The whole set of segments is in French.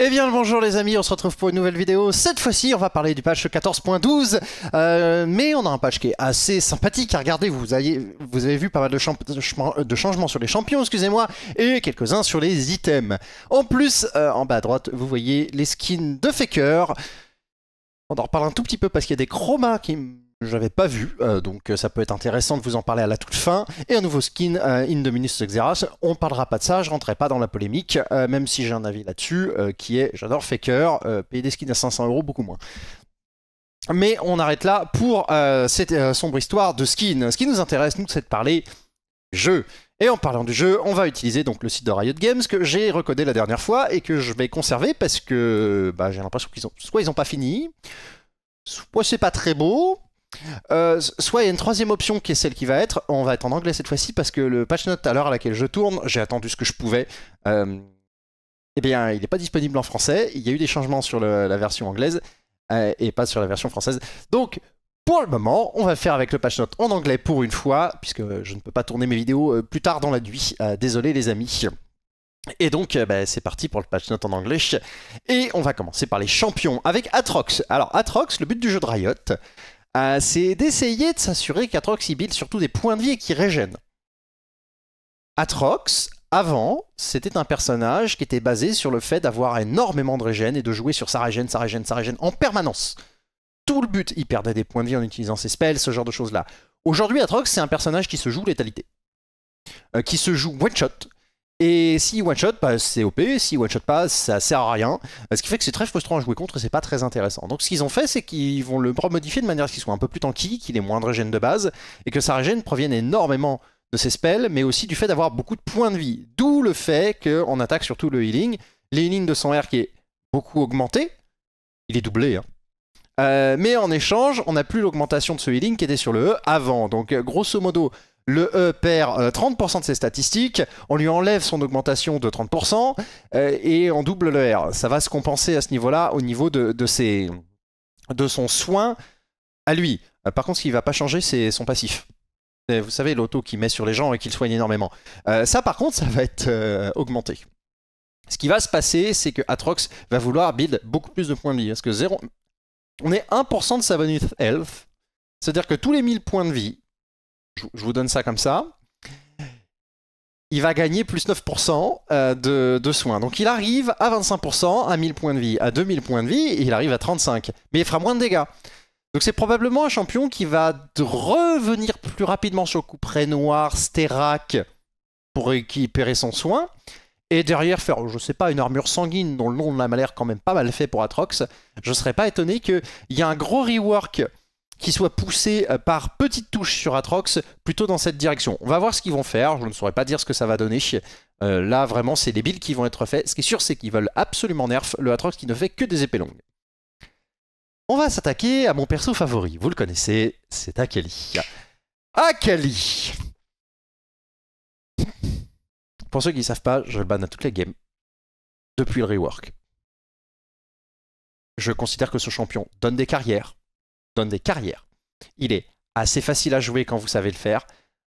Eh bien bonjour les amis, on se retrouve pour une nouvelle vidéo. Cette fois-ci, on va parler du patch 14.12, euh, mais on a un patch qui est assez sympathique hein, regardez Vous, avez, vous avez vu pas mal de, euh, de changements sur les champions, excusez-moi, et quelques-uns sur les items. En plus, euh, en bas à droite, vous voyez les skins de Faker. On en reparle un tout petit peu parce qu'il y a des chromas qui j'avais pas vu, euh, donc euh, ça peut être intéressant de vous en parler à la toute fin. Et un nouveau skin, euh, in the Xeras, on parlera pas de ça, je rentrerai pas dans la polémique, même si j'ai un avis là-dessus, qui est, j'adore Faker, payer des skins à 500 euros, beaucoup moins. Mais on arrête là pour cette sombre histoire de skins. Ce qui nous intéresse, nous, c'est de parler jeu. Et en parlant du jeu, on va utiliser donc le site de Riot Games que j'ai recodé la dernière fois et que je vais conserver parce que bah, j'ai l'impression qu'ils ont soit ils n'ont pas fini, soit c'est pas très beau, euh, soit il y a une troisième option qui est celle qui va être, on va être en anglais cette fois-ci parce que le patch note à l'heure à laquelle je tourne, j'ai attendu ce que je pouvais. Euh, eh bien, il n'est pas disponible en français. Il y a eu des changements sur la version anglaise euh, et pas sur la version française. Donc, pour le moment, on va faire avec le patch note en anglais pour une fois, puisque je ne peux pas tourner mes vidéos plus tard dans la nuit. désolé les amis. Et donc, bah, c'est parti pour le patch note en anglais. Et on va commencer par les champions avec Atrox. Alors, Atrox, le but du jeu de Riot, c'est d'essayer de s'assurer qu'Atrox y build surtout des points de vie et qu'il régène. Atrox, avant, c'était un personnage qui était basé sur le fait d'avoir énormément de régène et de jouer sur sa régène, sa régène, sa régène en permanence. Tout le but, il perdait des points de vie en utilisant ses spells, ce genre de choses-là. Aujourd'hui, Atrox, c'est un personnage qui se joue létalité. Euh, qui se joue one-shot, et si one-shot, passe' c'est OP, si one-shot pas, ça sert à rien. Ce qui fait que c'est très frustrant à jouer contre, c'est pas très intéressant. Donc ce qu'ils ont fait, c'est qu'ils vont le modifier de manière à ce qu'il soit un peu plus tanky, qu'il ait moins de régène de base, et que sa régène provienne énormément de ses spells, mais aussi du fait d'avoir beaucoup de points de vie. D'où le fait qu'on attaque surtout le healing. Les healing de son R qui est beaucoup augmenté, il est doublé, hein. euh, mais en échange, on n'a plus l'augmentation de ce healing qui était sur le E avant. Donc, grosso modo, le E perd 30% euh, de ses statistiques, on lui enlève son augmentation de 30% euh, et on double le R. Ça va se compenser à ce niveau-là au niveau de, de, ses, de son soin à lui. Euh, par contre, ce qui ne va pas changer, c'est son passif. vous savez, l'auto qui met sur les gens et qu'il soigne énormément. ça, par contre, ça va être augmenté. Ce qui va se passer, c'est que Atrox va vouloir build beaucoup plus de points de vie. Parce que on est 1% de sa bonus health. C'est-à-dire que tous les 1000 points de vie, je, vous donne ça comme ça. Il va gagner plus 9% euh, de, soins. Donc il arrive à 25%, à 1000 points de vie, à 2000 points de vie, il arrive à 35. Mais il fera moins de dégâts. Donc c'est probablement un champion qui va revenir plus rapidement sur près noir, sterak, pour récupérer son soin. Et derrière faire, je sais pas, une armure sanguine dont le nom m'a l'air quand même pas mal fait pour Atrox. Je ne serais pas étonné qu'il y a un gros rework qui soit poussé euh, par petites touches sur Atrox plutôt dans cette direction. On va voir ce qu'ils vont faire, je ne saurais pas dire ce que ça va donner. Euh, là, vraiment, c'est des builds qui vont être faits. Ce qui est sûr, c'est qu'ils veulent absolument nerf le Atrox qui ne fait que des épées longues. On va s'attaquer à mon perso favori. Vous le connaissez, c'est Akali. Akali Pour ceux qui ne savent pas, je le banne à toutes les games depuis le rework. Je considère que ce champion donne des carrières, des carrières. Il est assez facile à jouer quand vous savez le faire.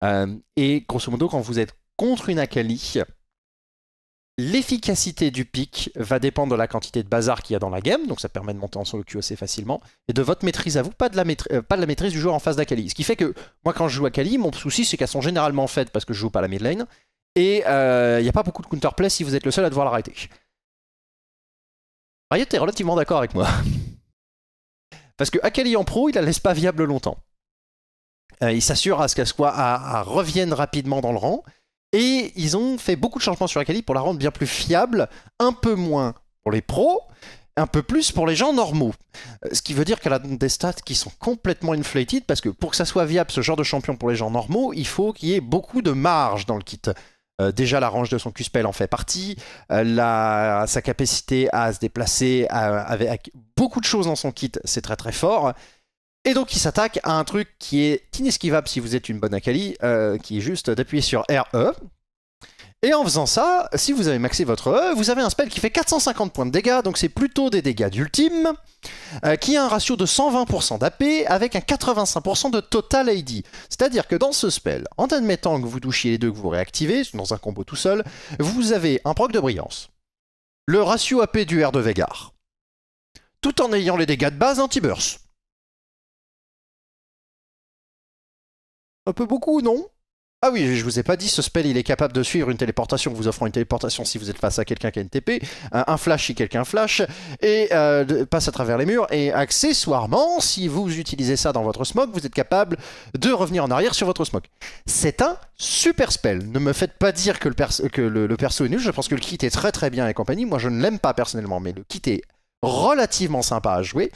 Euh, et grosso modo, quand vous êtes contre une Akali, l'efficacité du pic va dépendre de la quantité de bazar qu'il y a dans la game, donc ça permet de monter en solo queue assez facilement, et de votre maîtrise à vous, pas de la, euh, maîtrise, du joueur en face d'Akali. Ce qui fait que moi, quand je joue Akali, mon souci, c'est qu'elles sont généralement faites parce que je joue pas la mid lane, et il euh, n'y a pas beaucoup de counterplay si vous êtes le seul à devoir l'arrêter. Riot est relativement d'accord avec moi. Parce que en pro, il la laisse pas viable longtemps. Euh, il s'assure à ce qu'elle revienne rapidement dans le rang. Et ils ont fait beaucoup de changements sur Akali pour la rendre bien plus fiable, un peu moins pour les pros, un peu plus pour les gens normaux. Euh, ce qui veut dire qu'elle a des stats qui sont complètement inflated, parce que pour que ça soit viable ce genre de champion pour les gens normaux, il faut qu'il y ait beaucoup de marge dans le kit. Euh, déjà, la range de son Cuspel en fait partie. Euh, sa capacité à se déplacer avec beaucoup de choses dans son kit, c'est très très fort. Et donc, il s'attaque à un truc qui est inesquivable si vous êtes une bonne Akali, euh, qui est juste d'appuyer sur RE, et en faisant ça, si vous avez maxé votre E, vous avez un spell qui fait 450 points de dégâts, donc c'est plutôt des dégâts d'ultime, euh, qui a un ratio de 120% d'AP avec un 85% de total AD. C'est-à-dire que dans ce spell, en admettant que vous touchiez les deux que vous réactivez, dans un combo tout seul, vous avez un proc de brillance, le ratio AP du R de Vegar, tout en ayant les dégâts de base anti-burst. Un peu beaucoup, non ah oui, je vous ai pas dit, ce spell il est capable de suivre une téléportation, vous offrant une téléportation si vous êtes face à quelqu'un qui a une TP, un flash si quelqu'un flash, et euh, passe à travers les murs, et accessoirement, si vous utilisez ça dans votre smoke, vous êtes capable de revenir en arrière sur votre smoke. C'est un super spell, ne me faites pas dire que le, le perso est nul, je pense que le kit est très très bien et compagnie, moi je ne l'aime pas personnellement, mais le kit est relativement sympa à jouer.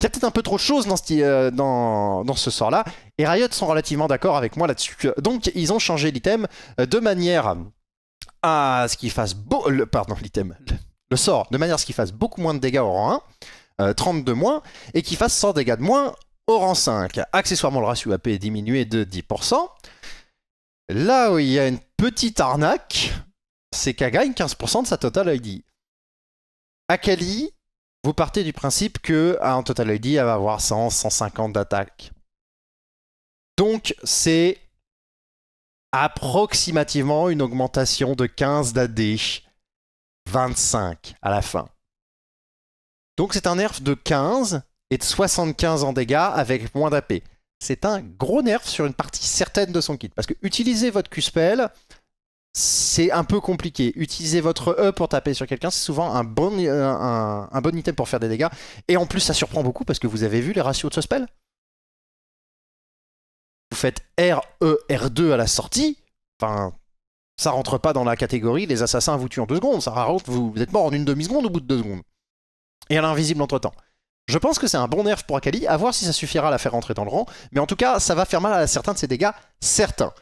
Il y a peut-être un peu trop de choses dans ce, euh, sort-là. Et Riot sont relativement d'accord avec moi là-dessus. Donc, ils ont changé l'item euh, de manière à ce qu'il fasse... pardon, Le, sort. De manière qu'il fasse beaucoup moins de dégâts au rang 1. 32 euh, moins. Et qu'il fasse 100 dégâts de moins au rang 5. Accessoirement, le ratio AP est diminué de 10%. Là où il y a une petite arnaque, c'est qu'elle gagne 15% de sa total ID. Akali vous partez du principe que ah, en Total ID elle va avoir 100, 150 d'attaque. Donc c'est approximativement une augmentation de 15 d'AD, 25 à la fin. Donc c'est un nerf de 15 et de 75 en dégâts avec moins d'AP. C'est un gros nerf sur une partie certaine de son kit. Parce que utilisez votre Q-Spell, c'est un peu compliqué. Utiliser votre E pour taper sur quelqu'un, c'est souvent euh, un bon, item pour faire des dégâts. Et en plus, ça surprend beaucoup parce que vous avez vu les ratios de ce spell Vous faites R, E, R2 à la sortie. Enfin, ça rentre pas dans la catégorie. Les assassins vous tuent en deux secondes. Ça rentre, vous, vous êtes mort en une demi-seconde au bout de deux secondes. Et à l'invisible entre-temps. Je pense que c'est un bon nerf pour Akali. À voir si ça suffira à la faire rentrer dans le rang. Mais en tout cas, ça va faire mal à certains de ses dégâts, certains.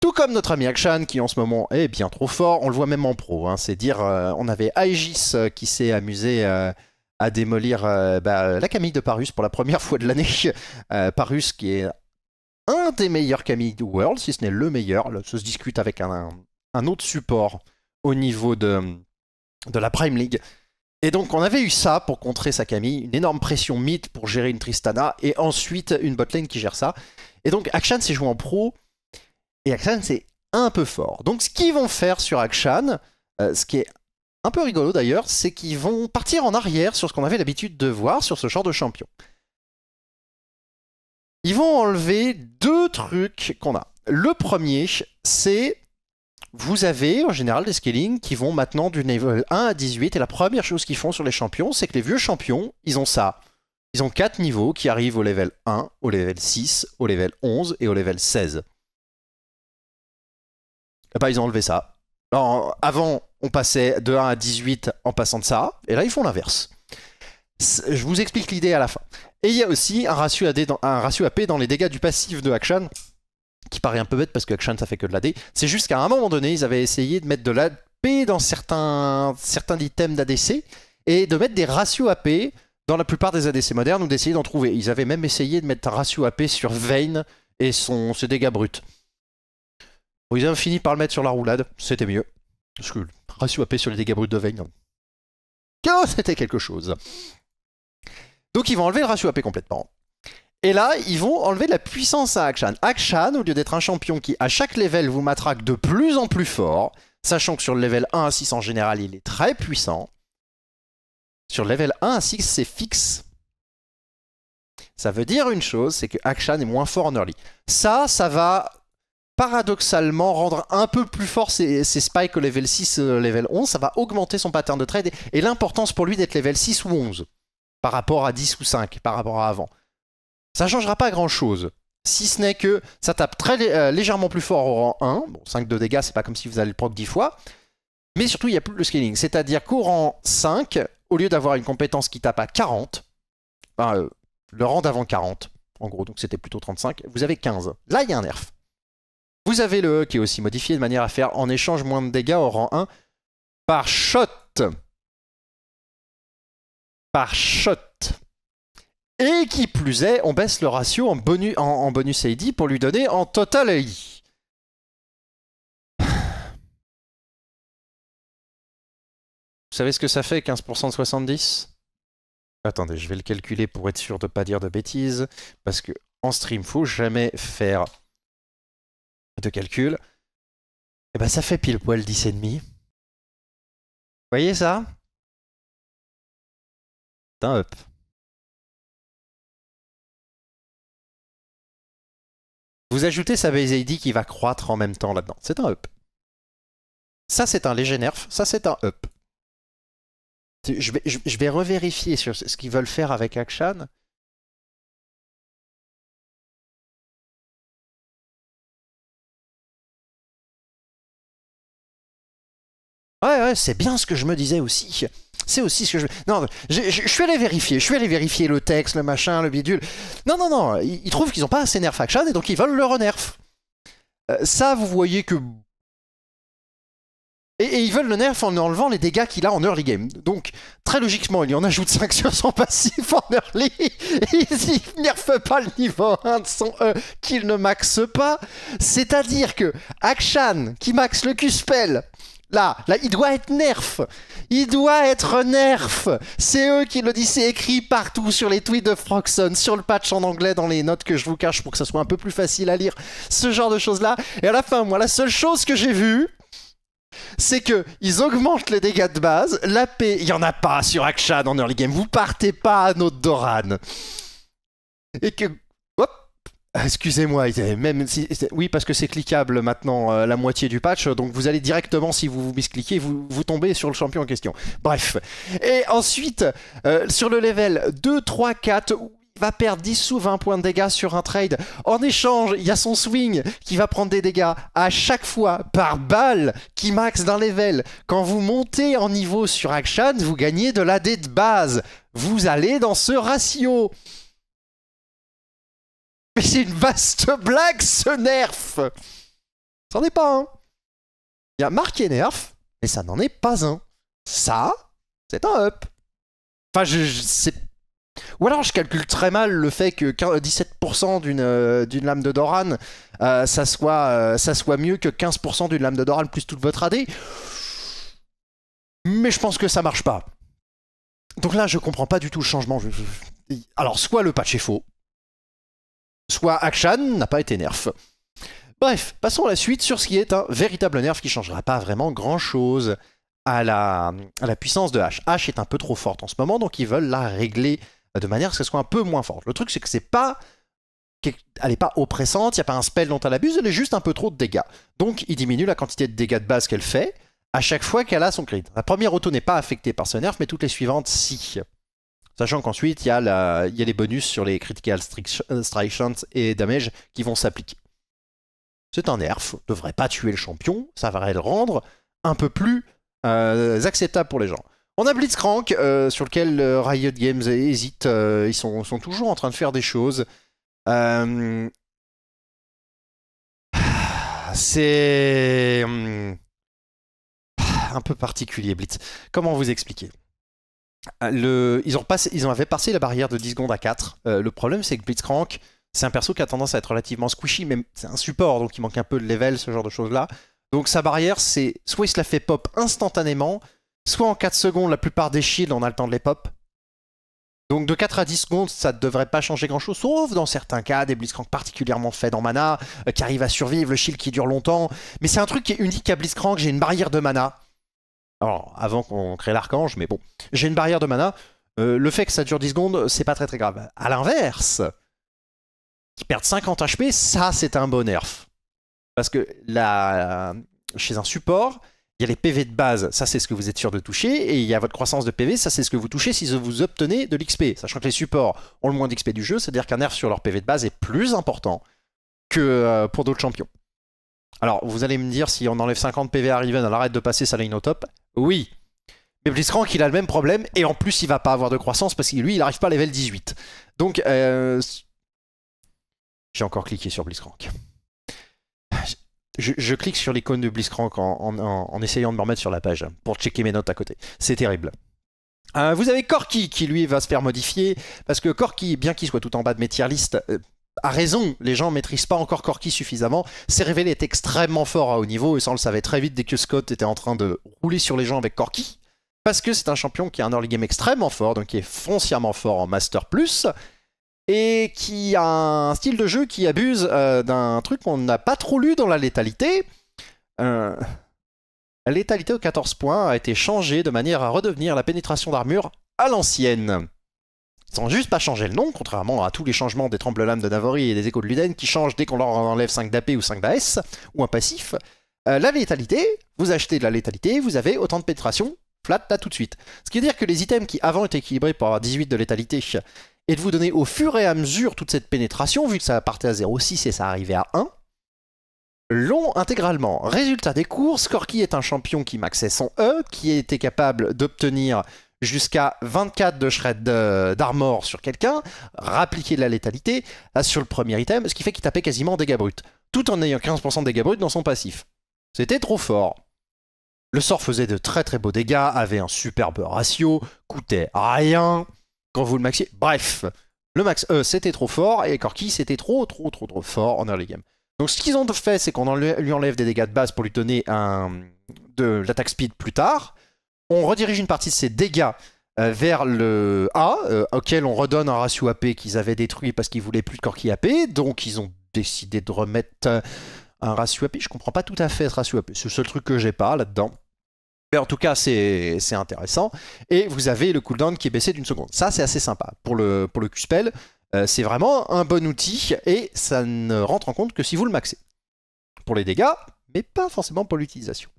Tout comme notre ami Akshan, qui en ce moment est bien trop fort, on le voit même en pro. Hein. c'est dire, euh, on avait Aegis euh, qui s'est amusé euh, à démolir bah, la Camille de Parus pour la première fois de l'année. Parus qui est un des meilleurs Camille du World, si ce n'est le meilleur. Là, ça se discute avec un, autre support au niveau de, de la Prime League. Et donc on avait eu ça pour contrer sa Camille, une énorme pression mythe pour gérer une Tristana, et ensuite une botlane qui gère ça. Et donc Akshan s'est joué en pro et Akshan, c'est un peu fort. Donc ce qu'ils vont faire sur Akshan, euh, ce qui est un peu rigolo d'ailleurs, c'est qu'ils vont partir en arrière sur ce qu'on avait l'habitude de voir sur ce genre de champion. Ils vont enlever deux trucs qu'on a. Le premier, c'est vous avez en général des scalings qui vont maintenant du niveau 1 à 18 et la première chose qu'ils font sur les champions, c'est que les vieux champions, ils ont ça. Ils ont 4 niveaux qui arrivent au level 1, au level 6, au level 11 et au level 16. Bah, pas ils ont enlevé ça. Alors, avant, on passait de 1 à 18 en passant de ça, et là, ils font l'inverse. Je vous explique l'idée à la fin. Et il y a aussi un ratio, dans, un ratio AP dans les dégâts du passif de Action, qui paraît un peu bête parce que Action, ça fait que de l'AD. C'est juste qu'à un moment donné, ils avaient essayé de mettre de l'AP dans certains, certains items d'ADC, et de mettre des ratios AP dans la plupart des ADC modernes, ou d'essayer d'en trouver. Ils avaient même essayé de mettre un ratio AP sur Vayne et son, ses dégâts bruts ils ont fini par le mettre sur la roulade, c'était mieux. Parce que ratio AP sur les dégâts bruts de Vayne, c'était quelque chose. Donc ils vont enlever le ratio AP complètement. Et là, ils vont enlever la puissance à Akshan. Akshan, au lieu d'être un champion qui, à chaque level, vous matraque de plus en plus fort, sachant que sur le level 1 à 6, en général, il est très puissant, sur le level 1 à 6, c'est fixe. Ça veut dire une chose, c'est que Akshan est moins fort en early. Ça, ça va paradoxalement rendre un peu plus fort ses, spikes au level 6, euh, level 11, ça va augmenter son pattern de trade et, l'importance pour lui d'être level 6 ou 11 par rapport à 10 ou 5, par rapport à avant. Ça ne changera pas grand chose. Si ce n'est que ça tape très euh, légèrement plus fort au rang 1. Bon, 5 de dégâts, c'est pas comme si vous allez le proc 10 fois. Mais surtout, il n'y a plus le scaling. C'est-à-dire qu'au rang 5, au lieu d'avoir une compétence qui tape à 40, ben, euh, le rang d'avant 40, en gros, donc c'était plutôt 35, vous avez 15. Là, il y a un nerf. Vous avez le E qui est aussi modifié de manière à faire en échange moins de dégâts au rang 1 par shot. Par shot. Et qui plus est, on baisse le ratio en bonus, en, pour lui donner en total AI. Vous savez ce que ça fait 15% de 70 Attendez, je vais le calculer pour être sûr de ne pas dire de bêtises, parce que en stream, faut jamais faire de calcul, et eh ben ça fait pile poil 10,5. Vous voyez ça C'est un up. Vous ajoutez sa base ID qui va croître en même temps là-dedans. C'est un up. Ça, c'est un léger nerf. Ça, c'est un up. Je vais, je vais, revérifier sur ce qu'ils veulent faire avec Akshan. c'est bien ce que je me disais aussi. C'est aussi ce que je. Non, je, suis allé vérifier. Je suis allé vérifier le texte, le machin, le bidule. Non, non, non. Ils, trouvent qu'ils n'ont pas assez nerf Akshan et donc ils veulent le renerf. Euh, ça, vous voyez que. Et, ils veulent le nerf en enlevant les dégâts qu'il a en early game. Donc, très logiquement, il y en ajoute 5 sur son passif en early. Et ils nerfent pas le niveau 1 de son E euh, qu'il ne maxe pas. C'est-à-dire que Akshan, qui maxe le Q-spell, Là, là, il doit être nerf. Il doit être nerf. C'est eux qui le disent. C'est écrit partout sur les tweets de Froxon, sur le patch en anglais, dans les notes que je vous cache pour que ça soit un peu plus facile à lire. Ce genre de choses-là. Et à la fin, moi, la seule chose que j'ai vue, c'est que ils augmentent les dégâts de base. La paix, il n'y en a pas sur Akshan en early game. Vous partez pas à notre Doran. Et que Excusez-moi, même si, oui parce que c'est cliquable maintenant euh, la moitié du patch, donc vous allez directement si vous vous miscliquez, vous, vous tombez sur le champion en question. Bref. Et ensuite, euh, sur le level 2, 3, 4, il va perdre 10 ou 20 points de dégâts sur un trade. En échange, il y a son swing qui va prendre des dégâts à chaque fois par balle qui max d'un level. Quand vous montez en niveau sur Action, vous gagnez de l'AD de base. Vous allez dans ce ratio. Mais c'est une vaste blague, ce nerf C'en est pas un. Il y a marqué nerf, mais ça n'en est pas un. Ça, c'est un up. Enfin, je, ou alors je calcule très mal le fait que 17% euh, euh, d'une lame de Doran, euh, ça, soit, ça soit mieux que 15% d'une lame de Doran plus toute votre AD. Mais je pense que ça marche pas. Donc là, je comprends pas du tout le changement. Alors, soit le patch est faux, soit Akshan n'a pas été nerf. Bref, passons à la suite sur ce qui est un véritable nerf qui changera pas vraiment grand chose à la, puissance de H. H est un peu trop forte en ce moment, donc ils veulent la régler de manière à ce qu'elle soit un peu moins forte. Le truc, c'est que c'est pas. Elle n'est pas oppressante, il n'y a pas un spell dont elle abuse, elle est juste un peu trop de dégâts. Donc il diminue la quantité de dégâts de base qu'elle fait à chaque fois qu'elle a son grid. La première auto n'est pas affectée par ce nerf, mais toutes les suivantes, si. Sachant qu'ensuite, il y, a les bonus sur les critical strike euh, chance et damage qui vont s'appliquer. C'est un nerf, ne devrait pas tuer le champion, ça va le rendre un peu plus euh, acceptable pour les gens. On a Blitzcrank, euh, sur lequel Riot Games hésite, ils sont, toujours en train de faire des choses. C'est hmm, un peu particulier, Blitz. Comment vous expliquer ah, ils, ont passé, ils passé la barrière de 10 secondes à 4. Euh, le problème, c'est que Blitzcrank, c'est un perso qui a tendance à être relativement squishy, mais c'est un support, donc il manque un peu de level, ce genre de choses-là. Donc sa barrière, c'est soit il se la fait pop instantanément, soit en 4 secondes, la plupart des shields, on a le temps de les pop. Donc de 4 à 10 secondes, ça ne devrait pas changer grand-chose, sauf dans certains cas, des Blitzcrank particulièrement faits en mana, euh, qui arrivent à survivre, le shield qui dure longtemps. Mais c'est un truc qui est unique à Blitzcrank, j'ai une barrière de mana. Alors, avant qu'on crée l'archange, mais bon. J'ai une barrière de mana. Euh, le fait que ça dure 10 secondes, c'est pas très très grave. A l'inverse, qui perdent 50 HP, ça c'est un bon nerf. Parce que là, chez un support, il y a les PV de base, ça c'est ce que vous êtes sûr de toucher, et il y a votre croissance de PV, ça c'est ce que vous touchez si vous obtenez de l'XP. Sachant que les supports ont le moins d'XP du jeu, c'est-à-dire qu'un nerf sur leur PV de base est plus important que euh, pour d'autres champions. Alors vous allez me dire si on enlève 50 PV à Riven, on arrête de passer sa ligne au top. Oui. Mais Blitzcrank, il a le même problème. Et en plus, il va pas avoir de croissance parce que lui, il n'arrive pas à level 18. Donc, euh, j'ai encore cliqué sur Blitzcrank. Je, clique sur l'icône de Blitzcrank en, essayant de me remettre sur la page pour checker mes notes à côté. C'est terrible. Euh, vous avez Corki qui lui va se faire modifier parce que Corki, bien qu'il soit tout en bas de mes tier listes, euh, a raison, les gens ne maîtrisent pas encore Corky suffisamment. C'est révélé est extrêmement fort à haut niveau, et ça on le savait très vite dès que Scott était en train de rouler sur les gens avec Corky. Parce que c'est un champion qui a un early game extrêmement fort, donc qui est foncièrement fort en Master Plus, et qui a un style de jeu qui abuse euh, d'un truc qu'on n'a pas trop lu dans la létalité. Euh, la létalité aux 14 points a été changée de manière à redevenir la pénétration d'armure à l'ancienne. Sans juste pas changer le nom, contrairement à tous les changements des tremble-lames de Navori et des échos de Luden qui changent dès qu'on leur enlève 5 d'AP ou 5 d'AS, ou un passif. Euh, la létalité, vous achetez de la létalité, vous avez autant de pénétration, flat là tout de suite. Ce qui veut dire que les items qui avant étaient équilibrés pour avoir 18 de létalité et de vous donner au fur et à mesure toute cette pénétration, vu que ça partait à 0,6 et ça arrivait à 1, l'ont intégralement. Résultat des courses, Corki est un champion qui maxait son E, qui était capable d'obtenir jusqu'à 24 de shred d'armor sur quelqu'un, rappliquer de la létalité euh, sur le premier item, ce qui fait qu'il tapait quasiment en dégâts bruts, tout en ayant 15% de dégâts bruts dans son passif. C'était trop fort. Le sort faisait de très très beaux dégâts, avait un superbe ratio, coûtait rien quand vous le maxiez. Bref, le max E c'était trop fort et Corki c'était trop trop trop trop fort en early game. Donc ce qu'ils ont fait, c'est qu'on lui enlève des dégâts de base pour lui donner de l'attaque speed plus tard on redirige une partie de ces dégâts euh, vers le A, euh, auquel on redonne un ratio AP qu'ils avaient détruit parce qu'ils voulaient plus de qui AP, donc ils ont décidé de remettre euh, un ratio AP. Je comprends pas tout à fait ce ratio AP, c'est le seul truc que j'ai pas là-dedans. Mais en tout cas, c'est intéressant. Et vous avez le cooldown qui est baissé d'une seconde. Ça, c'est assez sympa. Pour le, pour le q c'est vraiment un bon outil et ça ne rentre en compte que si vous le maxez. Pour les dégâts, mais pas forcément pour l'utilisation.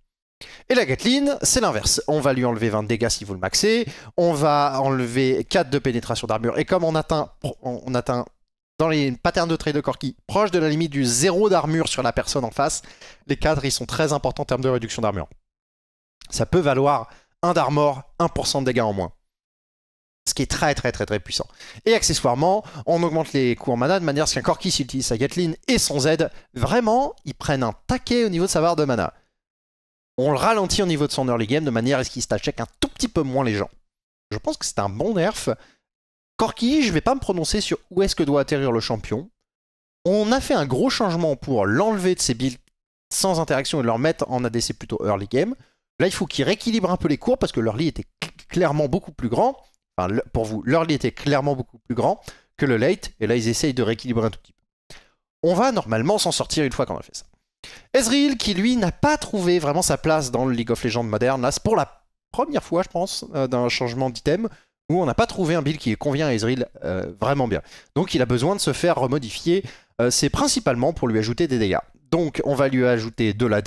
Et la Gatling, c'est l'inverse. On va lui enlever 20 dégâts si vous le maxez. On va enlever 4 de pénétration d'armure. Et comme on atteint, dans les patterns de trait de Corki, proche de la limite du 0 d'armure sur la personne en face, les cadres ils sont très importants en termes de réduction d'armure. Ça peut valoir 1 d'armor, 1% de dégâts en moins. Ce qui est très très très très puissant. Et accessoirement, on augmente les coûts en mana de manière à ce qu'un Corki s'utilise sa Gatling et son Z, vraiment, ils prennent un taquet au niveau de sa de mana on le ralentit au niveau de son early game de manière à ce qu'il stache un tout petit peu moins les gens. Je pense que c'est un bon nerf. Corki, je ne vais pas me prononcer sur où est-ce que doit atterrir le champion. On a fait un gros changement pour l'enlever de ses builds sans interaction et leur mettre en ADC plutôt early game. Là, il faut qu'il rééquilibre un peu les cours parce que l'early était clairement beaucoup plus grand. Enfin, pour vous, l'early était clairement beaucoup plus grand que le late. Et là, ils essayent de rééquilibrer un tout petit peu. On va normalement s'en sortir une fois qu'on a fait ça. Ezreal, qui lui n'a pas trouvé vraiment sa place dans le League of Legends moderne, là, c'est pour la première fois, je pense, euh, d'un changement d'item où on n'a pas trouvé un build qui convient à Ezreal euh, vraiment bien. Donc il a besoin de se faire remodifier. Euh, c'est principalement pour lui ajouter des dégâts. Donc on va lui ajouter de la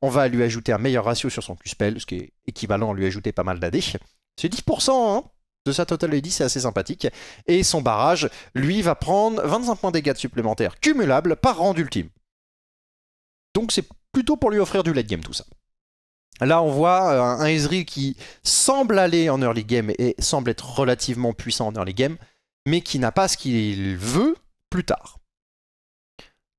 on va lui ajouter un meilleur ratio sur son Q-Spell, ce qui est équivalent à lui ajouter pas mal d'AD. C'est 10% hein, de sa total 10 c'est assez sympathique. Et son barrage, lui, va prendre 25 points de dégâts supplémentaires cumulables par rang ultime. Donc c'est plutôt pour lui offrir du late game tout ça. Là, on voit euh, un Ezreal qui semble aller en early game et semble être relativement puissant en early game, mais qui n'a pas ce qu'il veut plus tard.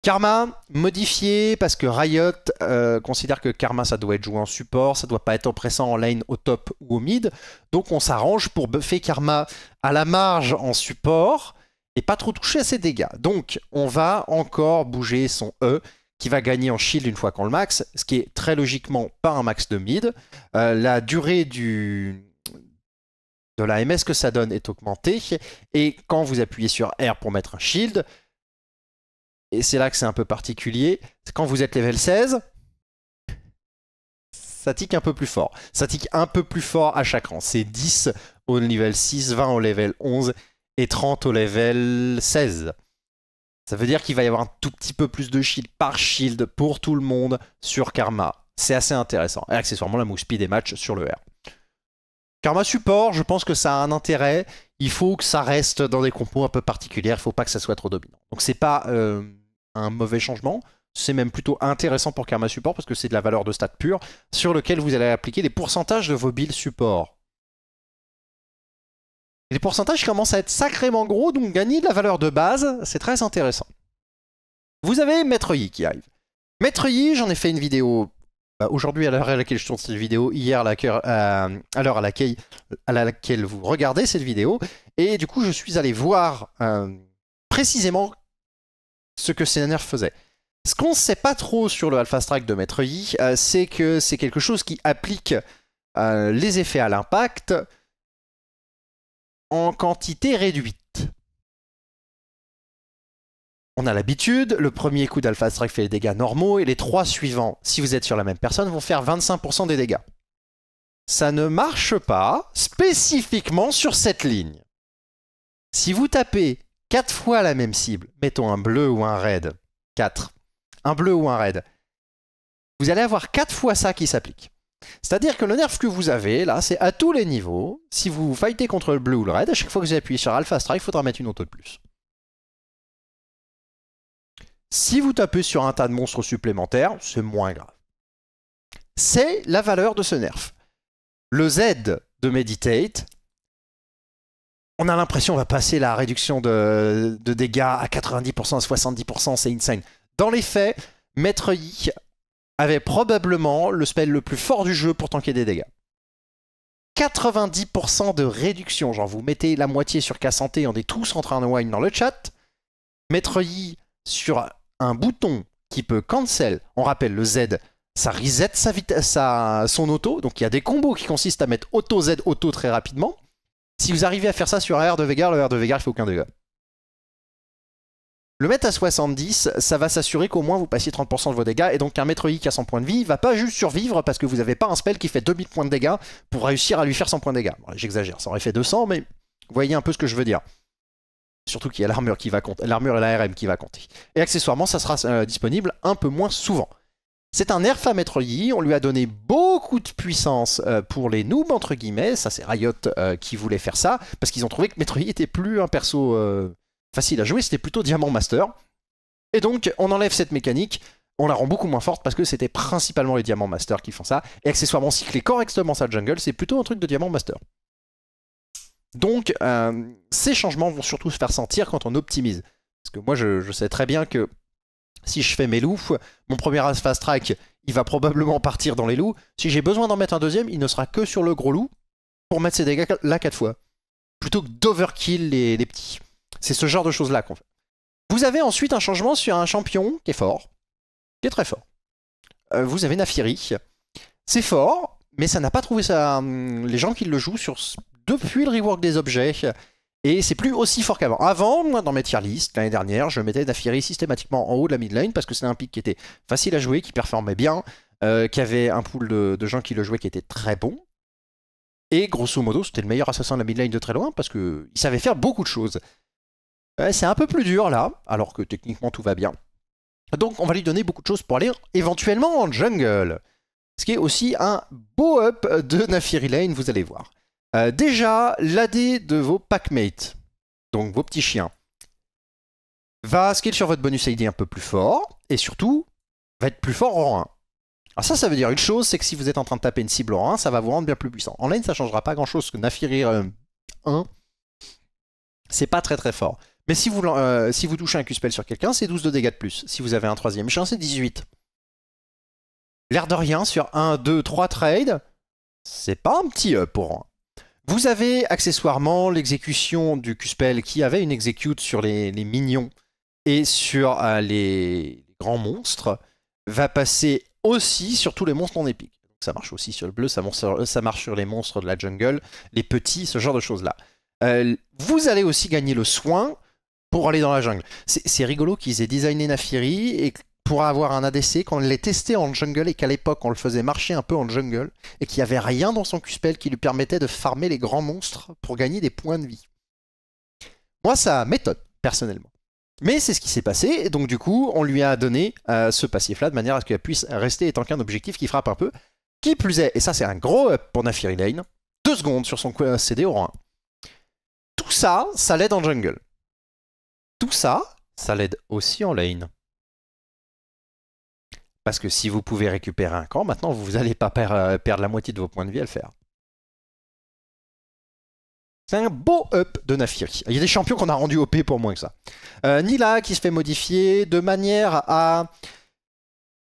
Karma, modifié, parce que Riot euh, considère que Karma, ça doit être joué en support, ça doit pas être oppressant en lane, au top ou au mid. Donc on s'arrange pour buffer Karma à la marge en support et pas trop toucher à ses dégâts. Donc on va encore bouger son E qui va gagner en shield une fois qu'on le max, ce qui est très logiquement pas un max de mid. Euh, la durée du, de la MS que ça donne est augmentée, et quand vous appuyez sur R pour mettre un shield, et c'est là que c'est un peu particulier, quand vous êtes level 16, ça tique un peu plus fort. Ça tique un peu plus fort à chaque rang. C'est 10 au level 6, 20 au level 11 et 30 au level 16. Ça veut dire qu'il va y avoir un tout petit peu plus de shield par shield pour tout le monde sur Karma. C'est assez intéressant. Et accessoirement, la mousse speed des matchs sur le R. Karma support, je pense que ça a un intérêt. Il faut que ça reste dans des compos un peu particulières. Il faut pas que ça soit trop dominant. Donc c'est pas euh, un mauvais changement. C'est même plutôt intéressant pour Karma support parce que c'est de la valeur de stat pure sur lequel vous allez appliquer des pourcentages de vos builds support les pourcentages commencent à être sacrément gros, donc gagner de la valeur de base, c'est très intéressant. Vous avez Maître Yi qui arrive. Maître Yi, j'en ai fait une vidéo bah, aujourd'hui à l'heure à laquelle je tourne cette vidéo, hier à l'heure à, laquelle, à laquelle vous regardez cette vidéo. Et du coup, je suis allé voir euh, précisément ce que nerfs faisait. Ce qu'on ne sait pas trop sur le Alpha Strike de Maître Yi, euh, c'est que c'est quelque chose qui applique euh, les effets à l'impact en quantité réduite. On a l'habitude, le premier coup d'Alpha Strike fait les dégâts normaux et les trois suivants, si vous êtes sur la même personne, vont faire 25% des dégâts. Ça ne marche pas spécifiquement sur cette ligne. Si vous tapez 4 fois la même cible, mettons un bleu ou un red, 4, un bleu ou un red, vous allez avoir 4 fois ça qui s'applique. C'est-à-dire que le nerf que vous avez, là, c'est à tous les niveaux, si vous fightez contre le bleu ou le red, à chaque fois que vous appuyez sur Alpha Strike, il faudra mettre une auto de plus. Si vous tapez sur un tas de monstres supplémentaires, c'est moins grave. C'est la valeur de ce nerf. Le Z de Meditate, on a l'impression qu'on va passer la réduction de, dégâts à 90%, à 70%, c'est insane. Dans les faits, Maître Yi avait probablement le spell le plus fort du jeu pour tanker des dégâts. 90% de réduction, genre vous mettez la moitié sur K-Santé, on est tous en train de wine dans le chat. mettre Y sur un bouton qui peut cancel, on rappelle le Z, ça reset sa son auto, donc il y a des combos qui consistent à mettre auto Z auto très rapidement. Si vous arrivez à faire ça sur un R de Vegar, le R de Vegar il fait aucun dégât. Le mettre à 70, ça va s'assurer qu'au moins vous passiez 30% de vos dégâts, et donc un maître qui a 100 points de vie, va pas juste survivre parce que vous n'avez pas un spell qui fait 2000 points de dégâts pour réussir à lui faire 100 points de dégâts. J'exagère, ça aurait fait 200, mais vous voyez un peu ce que je veux dire. Surtout qu'il y a l'armure qui va compter, l'armure et l'ARM qui va compter. Et accessoirement, ça sera euh, disponible un peu moins souvent. C'est un nerf à Maître Yi, on lui a donné beaucoup de puissance euh, pour les noobs, entre guillemets, ça c'est Riot euh, qui voulait faire ça, parce qu'ils ont trouvé que Maître Yi était plus un perso facile à jouer, c'était plutôt Diamant Master. Et donc, on enlève cette mécanique, on la rend beaucoup moins forte parce que c'était principalement les Diamants Master qui font ça. Et accessoirement, cycler correctement sa jungle, c'est plutôt un truc de Diamant Master. Donc, euh, ces changements vont surtout se faire sentir quand on optimise. Parce que moi, je, sais très bien que si je fais mes loups, mon premier fast track, il va probablement partir dans les loups. Si j'ai besoin d'en mettre un deuxième, il ne sera que sur le gros loup pour mettre ses dégâts là quatre fois. Plutôt que d'overkill les petits. C'est ce genre de choses-là qu'on fait. Vous avez ensuite un changement sur un champion qui est fort, qui est très fort. Euh, vous avez Nafiri. C'est fort, mais ça n'a pas trouvé ça. Hum, les gens qui le jouent sur depuis le rework des objets. Et c'est plus aussi fort qu'avant. Avant, moi, dans mes tier list, l'année dernière, je mettais Nafiri systématiquement en haut de la mid lane parce que c'était un pick qui était facile à jouer, qui performait bien, euh, qui avait un pool de, gens qui le jouaient qui était très bon. Et grosso modo, c'était le meilleur assassin de la mid lane de très loin parce qu'il savait faire beaucoup de choses c'est un peu plus dur là, alors que techniquement tout va bien. Donc on va lui donner beaucoup de choses pour aller éventuellement en jungle. Ce qui est aussi un beau up de Nafiri Lane, vous allez voir. Euh, déjà, l'AD de vos packmates, donc vos petits chiens, va skill sur votre bonus ID un peu plus fort, et surtout, va être plus fort en 1. Alors ça, ça veut dire une chose, c'est que si vous êtes en train de taper une cible en 1, ça va vous rendre bien plus puissant. En lane, ça changera pas grand-chose, que Nafiri 1, euh, c'est pas très très fort. Mais euh, si vous, touchez un q sur quelqu'un, c'est 12 de dégâts de plus. Si vous avez un troisième chance, c'est 18. L'air de rien, sur 1, 2, 3 trades, c'est pas un petit up pour Vous avez accessoirement l'exécution du Cuspel qui avait une execute sur les, mignons minions et sur euh, les grands monstres, va passer aussi sur tous les monstres en épique. Ça marche aussi sur le bleu, ça, euh, marche sur les monstres de la jungle, les petits, ce genre de choses-là. vous allez aussi gagner le soin pour aller dans la jungle. C'est rigolo qu'ils aient designé Nafiri et pour avoir un ADC, qu'on l'ait testé en jungle et qu'à l'époque on le faisait marcher un peu en jungle et qu'il n'y avait rien dans son q qui lui permettait de farmer les grands monstres pour gagner des points de vie. Moi, ça m'étonne, personnellement. Mais c'est ce qui s'est passé, et donc du coup, on lui a donné euh, ce passif-là de manière à ce qu'il puisse rester étant qu'un objectif qui frappe un peu. Qui plus est, et ça c'est un gros up pour Nafiri Lane, Deux secondes sur son euh, CD au rang 1. Tout ça, ça l'aide en jungle. Tout ça, ça l'aide aussi en lane. Parce que si vous pouvez récupérer un camp, maintenant vous n'allez pas euh, perdre la moitié de vos points de vie à le faire. C'est un beau up de Nafiri. Il y a des champions qu'on a rendus OP pour moins que ça. Euh, Nila qui se fait modifier de manière à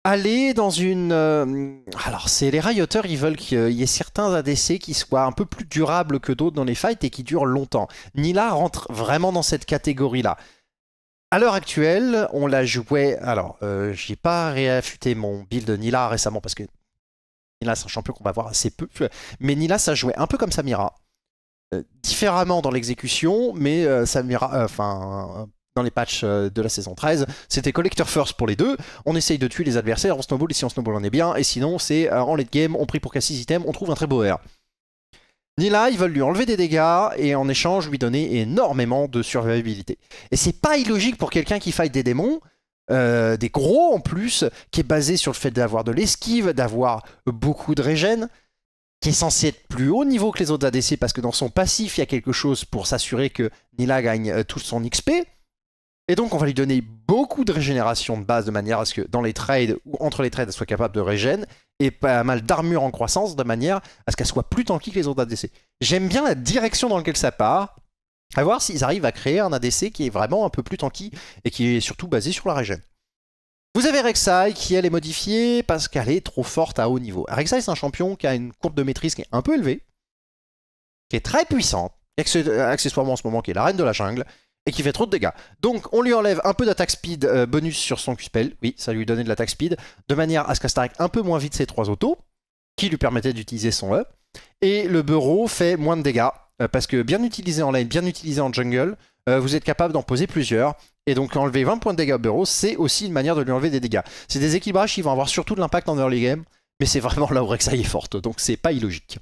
aller dans une... Euh, alors, c'est les Rioters, ils veulent qu'il y ait certains ADC qui soient un peu plus durables que d'autres dans les fights et qui durent longtemps. Nila rentre vraiment dans cette catégorie-là. À l'heure actuelle, on la jouait... Alors, euh, j'ai pas réaffûté mon build de Nila récemment parce que Nila, c'est un champion qu'on va voir assez peu. Mais Nila, ça jouait un peu comme Samira. Euh, différemment dans l'exécution, mais Samira... Enfin dans les patchs euh, de la saison 13, c'était collector first pour les deux. On essaye de tuer les adversaires, on snowball, et si on snowball, on est bien. Et sinon, c'est euh, en late game, on prie pour 6 items, on trouve un très beau air. Nila, ils veulent lui enlever des dégâts et en échange lui donner énormément de survivabilité. Et c'est pas illogique pour quelqu'un qui fight des démons, euh, des gros en plus, qui est basé sur le fait d'avoir de l'esquive, d'avoir beaucoup de régène, qui est censé être plus haut niveau que les autres ADC parce que dans son passif il y a quelque chose pour s'assurer que Nila gagne tout son XP. Et donc, on va lui donner beaucoup de régénération de base de manière à ce que dans les trades ou entre les trades, elle soit capable de régène et pas mal d'armure en croissance de manière à ce qu'elle soit plus tanky que les autres ADC. J'aime bien la direction dans laquelle ça part. À voir s'ils arrivent à créer un ADC qui est vraiment un peu plus tanky et qui est surtout basé sur la régène. Vous avez Rek'Sai qui elle est modifiée parce qu'elle est trop forte à haut niveau. Rek'Sai c'est un champion qui a une courbe de maîtrise qui est un peu élevée, qui est très puissante, accessoirement en ce moment qui est la reine de la jungle, et qui fait trop de dégâts. Donc on lui enlève un peu d'attaque speed euh, bonus sur son Q-Spell, oui, ça lui donnait de l'attaque speed, de manière à ce qu'Astarix un peu moins vite ses trois autos, qui lui permettait d'utiliser son E. Et le bureau fait moins de dégâts, euh, parce que bien utilisé en lane, bien utilisé en jungle, euh, vous êtes capable d'en poser plusieurs. Et donc enlever 20 points de dégâts au bureau, c'est aussi une manière de lui enlever des dégâts. C'est des équilibrages qui vont avoir surtout de l'impact en early game, mais c'est vraiment là où y est forte, donc c'est pas illogique.